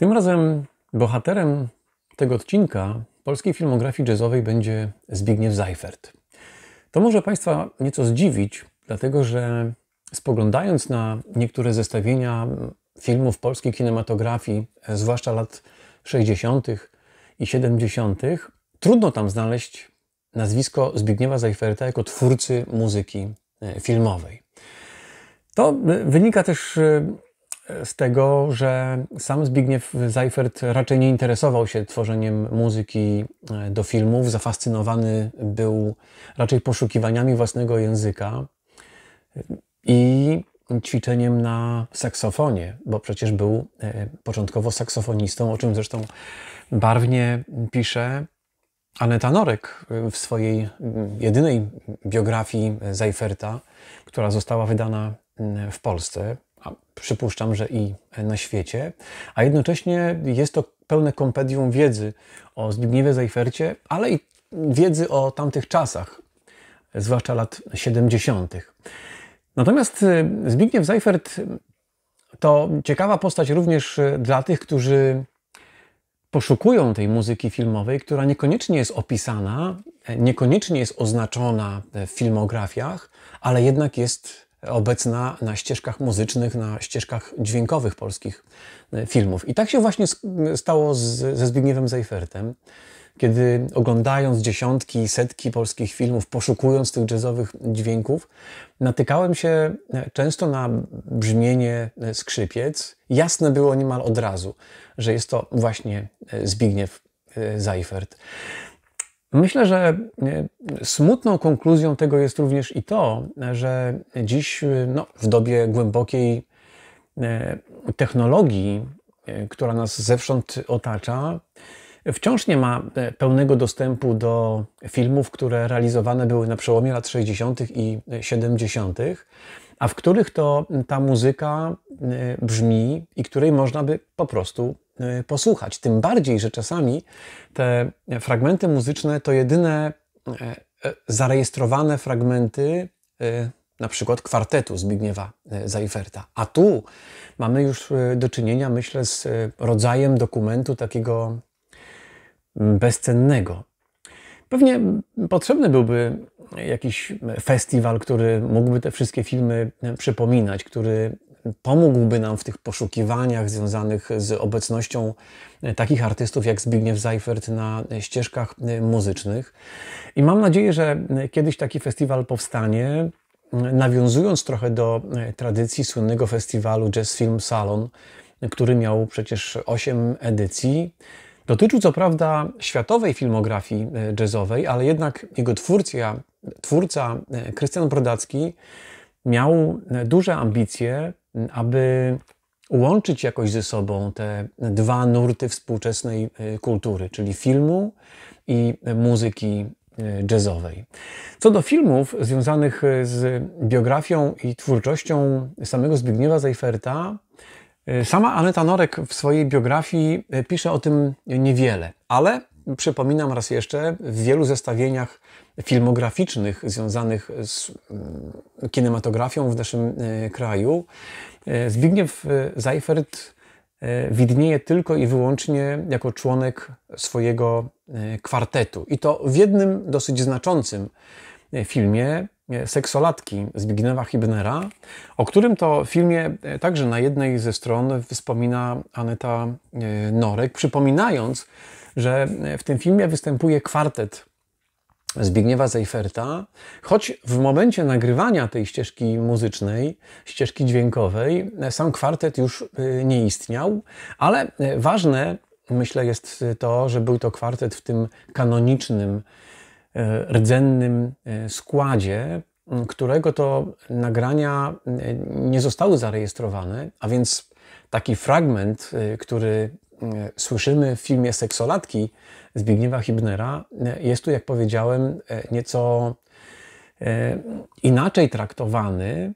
Tym razem bohaterem tego odcinka polskiej filmografii jazzowej będzie Zbigniew Zajfert. To może Państwa nieco zdziwić, dlatego że spoglądając na niektóre zestawienia filmów polskiej kinematografii, zwłaszcza lat 60. i 70., trudno tam znaleźć nazwisko Zbigniewa Zajferta jako twórcy muzyki e, filmowej. To e, wynika też e, z tego, że sam Zbigniew Zajfert raczej nie interesował się tworzeniem muzyki e, do filmów. Zafascynowany był raczej poszukiwaniami własnego języka e, i ćwiczeniem na saksofonie, bo przecież był e, początkowo saksofonistą, o czym zresztą barwnie pisze Aneta Norek w swojej jedynej biografii Zajferta, która została wydana w Polsce a przypuszczam, że i na świecie, a jednocześnie jest to pełne kompedium wiedzy o Zbigniewie Zajfercie, ale i wiedzy o tamtych czasach, zwłaszcza lat 70. Natomiast y, Zbigniew Zajfert to ciekawa postać również y, dla tych, którzy poszukują tej muzyki filmowej, która niekoniecznie jest opisana, niekoniecznie jest oznaczona w filmografiach, ale jednak jest obecna na ścieżkach muzycznych, na ścieżkach dźwiękowych polskich e, filmów. I tak się właśnie stało z, ze Zbigniewem Zajfertem, kiedy oglądając dziesiątki, setki polskich filmów, poszukując tych jazzowych dźwięków, natykałem się e, często na brzmienie e, skrzypiec. Jasne było niemal od razu, że jest to właśnie Zbigniew Zajfert. Myślę, że e, smutną konkluzją tego jest również i to, że dziś e, no, w dobie głębokiej e, technologii, która nas zewsząd otacza, wciąż nie ma pełnego dostępu do filmów, które realizowane były na przełomie lat 60. i 70 a w których to mm, ta muzyka y, brzmi i której można by po prostu y, posłuchać. Tym bardziej, że czasami te fragmenty muzyczne to jedyne y, zarejestrowane fragmenty na przykład kwartetu Zbigniewa Zajferta. A tu mamy już do czynienia, myślę, z rodzajem dokumentu takiego bezcennego, Pewnie potrzebny byłby jakiś festiwal, który mógłby te wszystkie filmy e, przypominać, który pomógłby nam w tych poszukiwaniach związanych z obecnością e, takich artystów jak Zbigniew Zajfert na ścieżkach e, muzycznych. I mam nadzieję, że kiedyś taki festiwal powstanie. Nawiązując trochę do tradycji słynnego festiwalu Jazz Film Salon, który miał przecież 8 edycji, Dotyczył co prawda światowej filmografii e, jazzowej, ale jednak jego twórca, twórca e, Krystian Brodacki miał e, duże ambicje, aby łączyć jakoś ze sobą te dwa nurty współczesnej kultury, czyli filmu i muzyki jazzowej. Co do filmów związanych z biografią i twórczością samego Zbigniewa Zajferta, E, sama Aneta Norek w swojej biografii e, pisze o tym niewiele, ale przypominam raz jeszcze, w wielu zestawieniach filmograficznych związanych z mm, kinematografią w naszym e, kraju Zbigniew Zajfert widnieje tylko i wyłącznie jako członek swojego kwartetu. I to w jednym dosyć znaczącym filmie, E, seksolatki Zbigniewa Hibnera, o którym to filmie e, także na jednej ze stron wspomina Aneta e, Norek, przypominając, że w tym filmie występuje kwartet Zbigniewa Zejferta, choć w momencie nagrywania tej ścieżki muzycznej, ścieżki dźwiękowej, sam kwartet już nie istniał, ale ważne myślę jest to, że był to kwartet w tym kanonicznym E, rdzennym e, składzie, którego to nagrania e, nie zostały zarejestrowane, a więc taki fragment, który słyszymy w filmie Seksolatki Zbigniewa Hibnera, jest tu, jak powiedziałem, nieco inaczej traktowany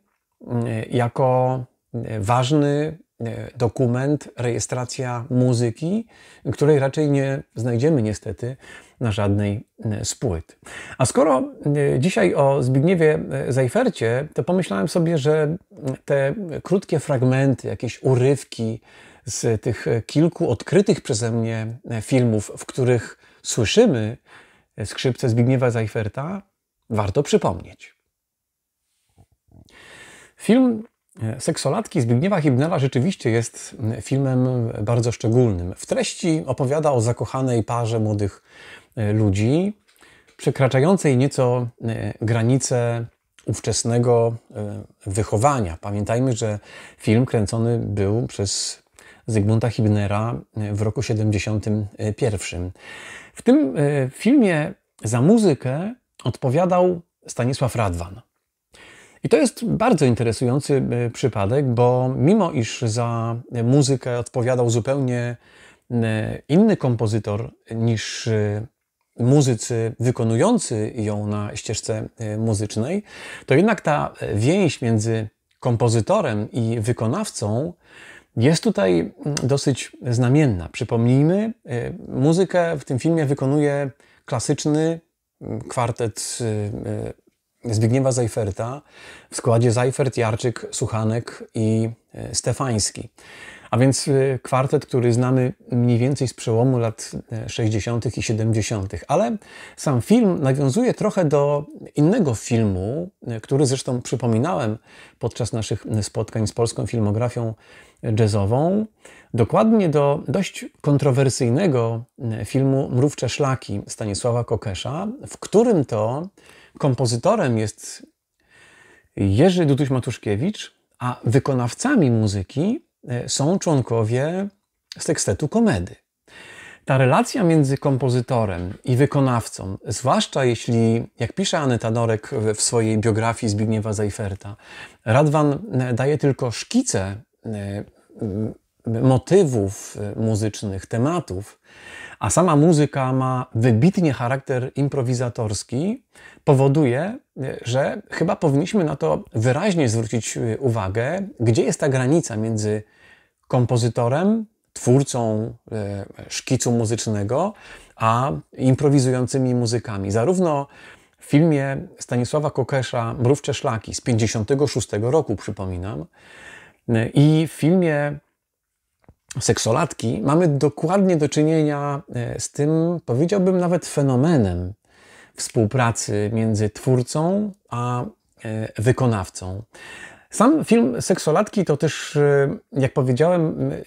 jako ważny dokument, rejestracja muzyki, której raczej nie znajdziemy niestety na żadnej e, z płyt. A skoro e, dzisiaj o Zbigniewie Zajfercie, e, to pomyślałem sobie, że te krótkie fragmenty, jakieś urywki z tych kilku odkrytych przeze mnie filmów, w których słyszymy skrzypce Zbigniewa Zajferta, warto przypomnieć. Film Seksolatki Zbigniewa Hibnela rzeczywiście jest filmem bardzo szczególnym. W treści opowiada o zakochanej parze młodych E, ludzi przekraczającej nieco e, granice ówczesnego e, wychowania. Pamiętajmy, że film kręcony był przez Zygmunta Hibnera w roku 71. W tym filmie za muzykę odpowiadał Stanisław Radwan. I to jest bardzo interesujący przypadek, bo mimo iż za muzykę odpowiadał zupełnie inny kompozytor niż muzycy wykonujący ją na ścieżce e, muzycznej, to jednak ta e, więź między kompozytorem i wykonawcą jest tutaj mm, dosyć znamienna. Przypomnijmy, e, muzykę w tym filmie wykonuje klasyczny mm, kwartet Zbigniewa Zajferta w składzie Zajfert, Jarczyk, Suchanek i Stefański. A więc y, kwartet, który znamy mniej więcej z przełomu lat 60. E, i 70., ale sam film nawiązuje trochę do innego filmu, e, który zresztą przypominałem podczas naszych e, spotkań z polską filmografią jazzową, dokładnie do dość kontrowersyjnego filmu Mrówcze szlaki Stanisława Kokesza, w którym to kompozytorem jest Jerzy Duduś Matuszkiewicz, a wykonawcami muzyki E, są członkowie z komedy. Ta relacja między kompozytorem i wykonawcą, zwłaszcza jeśli, jak pisze Aneta Norek w swojej biografii Zbigniewa Zajferta, Radwan e, daje tylko szkice e, motywów muzycznych, tematów, a sama muzyka ma wybitnie charakter improwizatorski, powoduje, że chyba powinniśmy na to wyraźnie zwrócić uwagę, gdzie jest ta granica między kompozytorem, twórcą e, szkicu muzycznego, a improwizującymi muzykami. Zarówno w filmie Stanisława Kokesza Mrówcze Szlaki z 1956 roku, przypominam, e, i w filmie Seksolatki mamy dokładnie do czynienia e, z tym, powiedziałbym nawet fenomenem współpracy między twórcą a wykonawcą. Sam film Seksolatki to też, y, jak powiedziałem, y, y,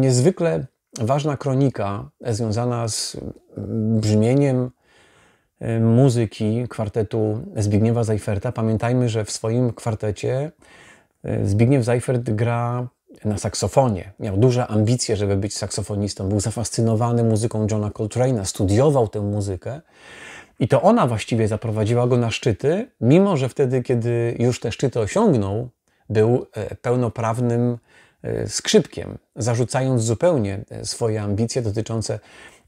niezwykle ważna kronika związana z brzmieniem muzyki kwartetu Zbigniewa Zajferta. Pamiętajmy, że w swoim kwartecie Zbigniew Zajfert gra na saksofonie. Miał duże ambicje, żeby być saksofonistą. Był zafascynowany muzyką Johna Coltrane'a, studiował tę muzykę. I to ona właściwie zaprowadziła go na szczyty, mimo że wtedy, kiedy już te szczyty osiągnął, był e, pełnoprawnym e, skrzypkiem, zarzucając zupełnie e, swoje ambicje dotyczące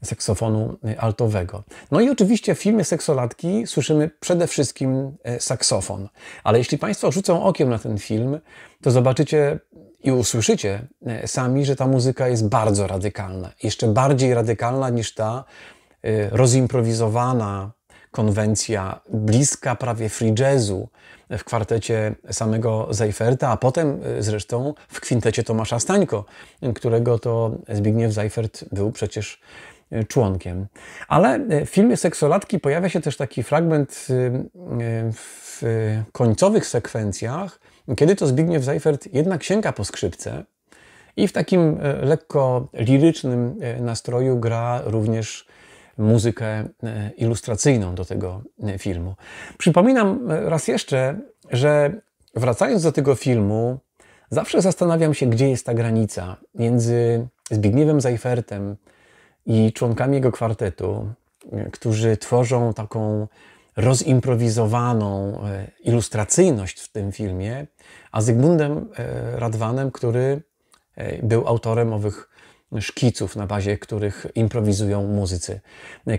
saksofonu altowego. No i oczywiście w filmie Seksolatki słyszymy przede wszystkim saksofon. Ale jeśli Państwo rzucą okiem na ten film, to zobaczycie i usłyszycie sami, że ta muzyka jest bardzo radykalna. Jeszcze bardziej radykalna niż ta rozimprowizowana, konwencja bliska prawie free jazzu w kwartecie samego Zajferta, a potem y, zresztą w kwintecie Tomasza Stańko, y, którego to Zbigniew Zajfert był przecież y, członkiem. Ale w filmie Seksolatki pojawia się też taki fragment w końcowych sekwencjach, kiedy to Zbigniew Zajfert jednak sięga po skrzypce i w takim lekko lirycznym nastroju gra również muzykę e, ilustracyjną do tego e, filmu. Przypominam e, raz jeszcze, że wracając do tego filmu, zawsze zastanawiam się, gdzie jest ta granica między Zbigniewem Zajfertem i członkami jego kwartetu, którzy tworzą taką rozimprowizowaną ilustracyjność w tym filmie, a Zygmundem Radwanem, który był autorem owych szkiców, na bazie których improwizują muzycy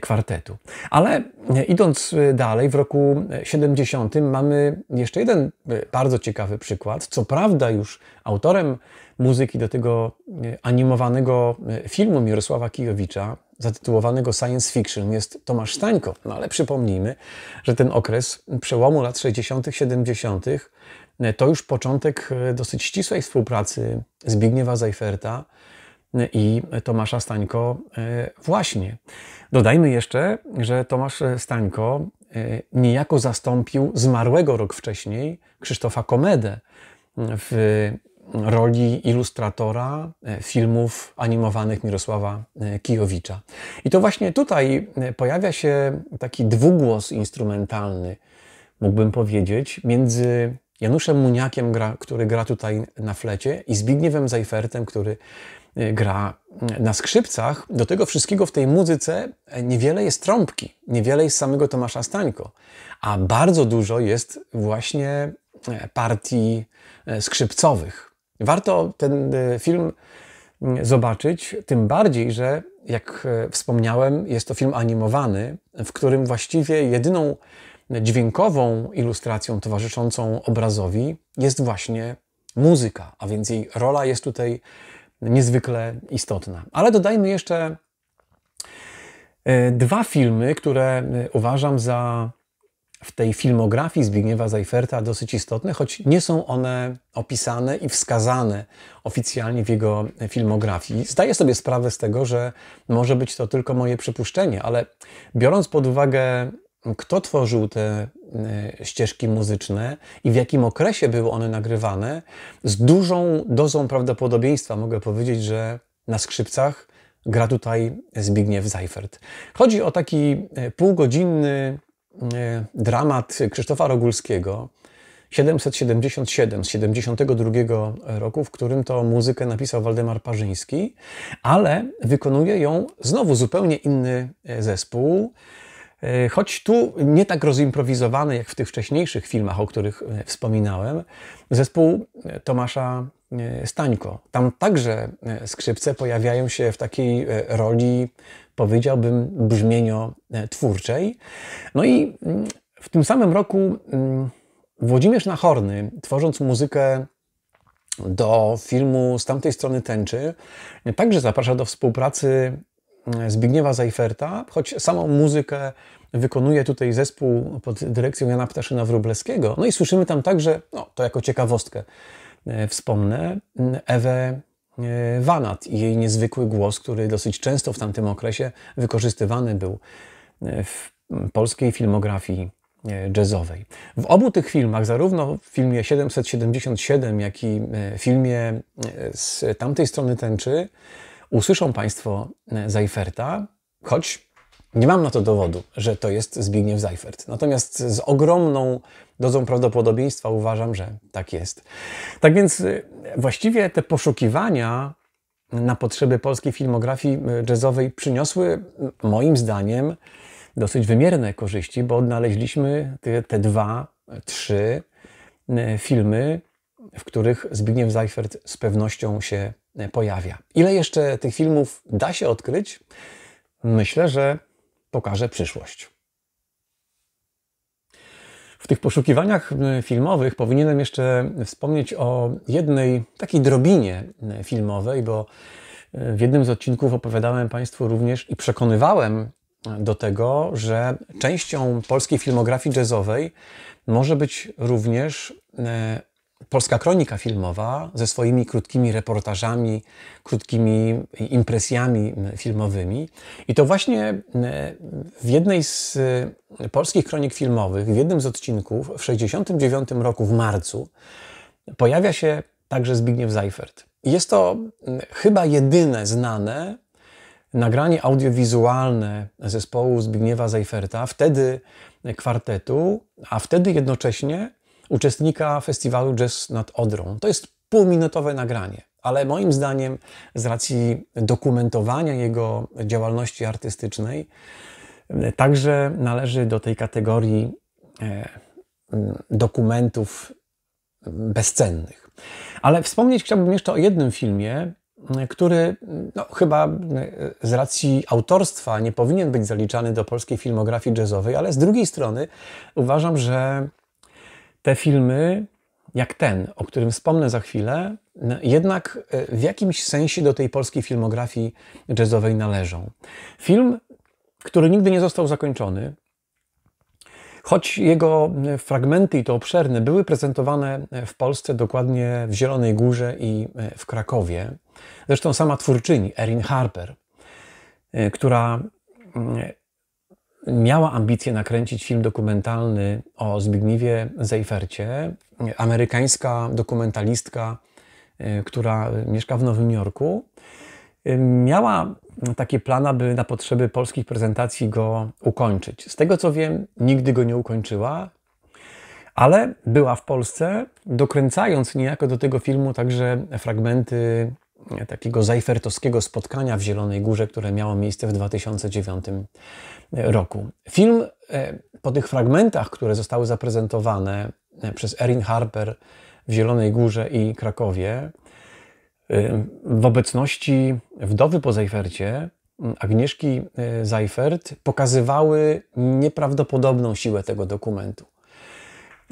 kwartetu. Ale e, idąc e, dalej, w roku 70 mamy jeszcze jeden e, bardzo ciekawy przykład. Co prawda, już autorem muzyki do tego animowanego filmu Mirosława Kijowicza, zatytułowanego Science Fiction jest Tomasz Stańko. No ale przypomnijmy, że ten okres przełomu lat 60., 70. to już początek dosyć ścisłej współpracy Zbigniewa Zajferta i Tomasza Stańko e, właśnie. Dodajmy jeszcze, że Tomasz Stańko e, niejako zastąpił zmarłego rok wcześniej Krzysztofa Komedę w roli ilustratora e, filmów animowanych Mirosława Kijowicza. I to właśnie tutaj pojawia się taki dwugłos instrumentalny, mógłbym powiedzieć, między Januszem Muniakiem, gra, który gra tutaj na flecie i Zbigniewem Zajfertem, który e, gra e, na skrzypcach. Do tego wszystkiego w tej muzyce e, niewiele jest trąbki, niewiele jest samego Tomasza Stańko, a bardzo dużo jest właśnie partii skrzypcowych. Warto ten film zobaczyć, tym bardziej, że jak wspomniałem, jest to film animowany, w którym właściwie jedyną dźwiękową ilustracją towarzyszącą obrazowi jest właśnie muzyka, a więc jej rola jest tutaj niezwykle istotna. Ale dodajmy jeszcze e, dwa filmy, które e, uważam za w tej filmografii Zbigniewa Zajferta dosyć istotne, choć nie są one opisane i wskazane oficjalnie w jego filmografii. Zdaję sobie sprawę z tego, że może być to tylko moje przypuszczenie, ale biorąc pod uwagę kto tworzył te e, ścieżki muzyczne i w jakim okresie były one nagrywane, z dużą dozą prawdopodobieństwa mogę powiedzieć, że na skrzypcach gra tutaj Zbigniew Zajfert. Chodzi o taki e, półgodzinny e, dramat Krzysztofa Rogulskiego, 777 z 72 roku, w którym to muzykę napisał Waldemar Parzyński, ale wykonuje ją znowu zupełnie inny zespół. E, choć tu nie tak rozimprowizowany jak w tych wcześniejszych filmach, o których e, wspominałem, zespół e, Tomasza Stańko. Tam także skrzypce pojawiają się w takiej roli, powiedziałbym, brzmienio twórczej. No i mm, w tym samym roku mm, Włodzimierz Nachorny, tworząc muzykę do filmu z tamtej strony tęczy, także zaprasza do współpracy Zbigniewa Zajferta, choć samą muzykę wykonuje tutaj zespół pod dyrekcją Jana ptaszyna No i słyszymy tam także, no to jako ciekawostkę e, wspomnę, mm, Ewę e, Wanat i jej niezwykły głos, który dosyć często w tamtym okresie wykorzystywany był e, w polskiej filmografii jazzowej. W obu tych filmach, zarówno w filmie 777, jak i filmie z tamtej strony tęczy, usłyszą Państwo Zajferta, e, choć nie mam na to dowodu, że to jest Zbigniew Zajfert. Natomiast z ogromną dozą prawdopodobieństwa uważam, że tak jest. Tak więc e, właściwie te poszukiwania na potrzeby polskiej filmografii e, jazzowej przyniosły moim zdaniem dosyć wymierne korzyści, bo odnaleźliśmy te, te dwa, trzy filmy, w których Zbigniew Zajfert z pewnością się pojawia. Ile jeszcze tych filmów da się odkryć? Myślę, że pokaże przyszłość. W tych poszukiwaniach filmowych powinienem jeszcze wspomnieć o jednej takiej drobinie filmowej, bo e, w jednym z odcinków opowiadałem Państwu również i przekonywałem e, do tego, że częścią polskiej filmografii jazzowej może być również e, Polska Kronika Filmowa ze swoimi krótkimi reportażami, krótkimi impresjami filmowymi. I to właśnie w jednej z e, polskich kronik filmowych, w jednym z odcinków w 1969 roku w marcu pojawia się także Zbigniew Zajfert. Jest to chyba jedyne znane nagranie audiowizualne zespołu Zbigniewa Zajferta, wtedy kwartetu, a wtedy jednocześnie uczestnika festiwalu Jazz nad Odrą. To jest półminutowe nagranie, ale moim zdaniem z racji dokumentowania jego działalności artystycznej e, także należy do tej kategorii e, dokumentów bezcennych. Ale wspomnieć chciałbym jeszcze o jednym filmie, który no, chyba z racji autorstwa nie powinien być zaliczany do polskiej filmografii jazzowej, ale z drugiej strony uważam, że te filmy, jak ten, o którym wspomnę za chwilę, no, jednak e, w jakimś sensie do tej polskiej filmografii jazzowej należą. Film, który nigdy nie został zakończony, Choć jego e, fragmenty i to obszerne były prezentowane e, w Polsce, dokładnie w Zielonej Górze i w Krakowie, zresztą sama twórczyni Erin Harper, która mm, miała ambicję nakręcić film dokumentalny o Zbigniewie Zejfercie, amerykańska dokumentalistka, y, która mieszka w Nowym Jorku. Y, miała takie plana, by na potrzeby polskich prezentacji go ukończyć. Z tego co wiem, nigdy go nie ukończyła, ale była w Polsce, dokręcając niejako do tego filmu także fragmenty takiego zajfertowskiego spotkania w Zielonej Górze, które miało miejsce w 2009 roku. Film e, po tych fragmentach, które zostały zaprezentowane e, przez Erin Harper w Zielonej Górze i Krakowie, e, w obecności wdowy po Zajfercie, Agnieszki Zajfert, pokazywały nieprawdopodobną siłę tego dokumentu.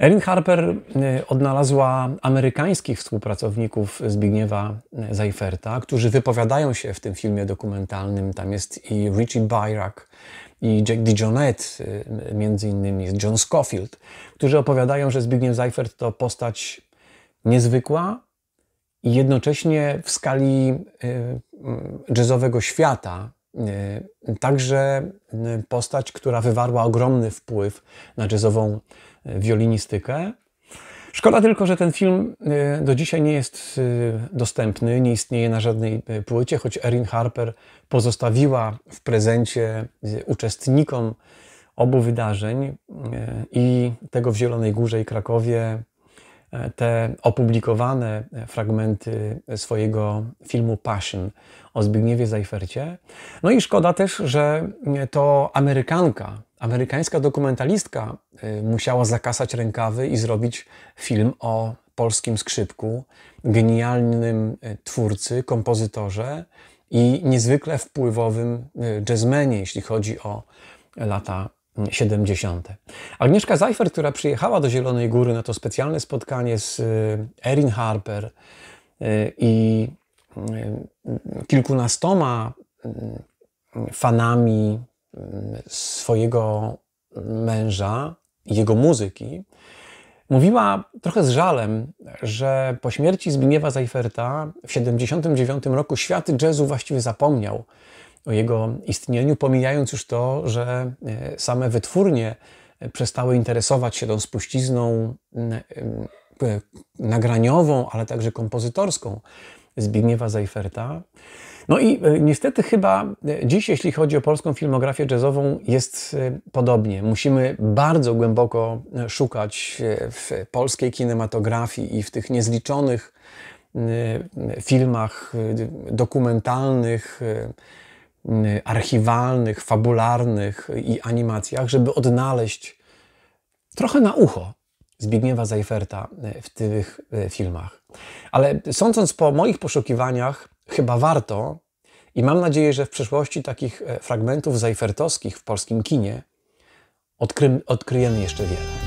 Erin Harper y, odnalazła amerykańskich współpracowników Zbigniewa Zajferta, y, którzy wypowiadają się w tym filmie dokumentalnym. Tam jest i Richie Bayrak, i Jack DeJohnette, y, między innymi John Scofield, którzy opowiadają, że Zbigniew Zajfert to postać niezwykła i jednocześnie w skali jazzowego świata także postać, która wywarła ogromny wpływ na jazzową wiolinistykę. Szkoda tylko, że ten film y, do dzisiaj nie jest y, dostępny, nie istnieje na żadnej y, płycie, choć Erin Harper pozostawiła w prezencie uczestnikom obu wydarzeń i tego w Zielonej Górze i Krakowie te opublikowane fragmenty swojego filmu Passion o Zbigniewie Zajfercie. No i szkoda też, że to Amerykanka, amerykańska dokumentalistka y, musiała zakasać rękawy i zrobić film o polskim skrzypku, genialnym y, twórcy, kompozytorze i niezwykle wpływowym y, jazzmenie, jeśli chodzi o lata 70. Mm, Agnieszka Zajfer, która przyjechała do Zielonej Góry na to specjalne spotkanie z Erin Harper i kilkunastoma mm, fanami swojego męża i jego muzyki, mówiła trochę z żalem, że po śmierci Zbigniewa Zajferta w 1979 roku świat jazzu właściwie zapomniał o jego istnieniu, pomijając już to, że e, same wytwórnie e, przestały interesować się tą spuścizną e, nagraniową, ale także kompozytorską Zbigniewa Zajferta. No i e, niestety chyba e, dziś, jeśli chodzi o polską filmografię jazzową, jest e, podobnie. Musimy bardzo głęboko szukać w polskiej kinematografii i w tych niezliczonych filmach dokumentalnych, archiwalnych, fabularnych i animacjach, żeby odnaleźć trochę na ucho Zbigniewa Zajferta w tych filmach. Ale sądząc po moich poszukiwaniach, chyba warto i mam nadzieję, że w przyszłości takich e, fragmentów zajfertowskich w polskim kinie odkry odkryjemy jeszcze wiele.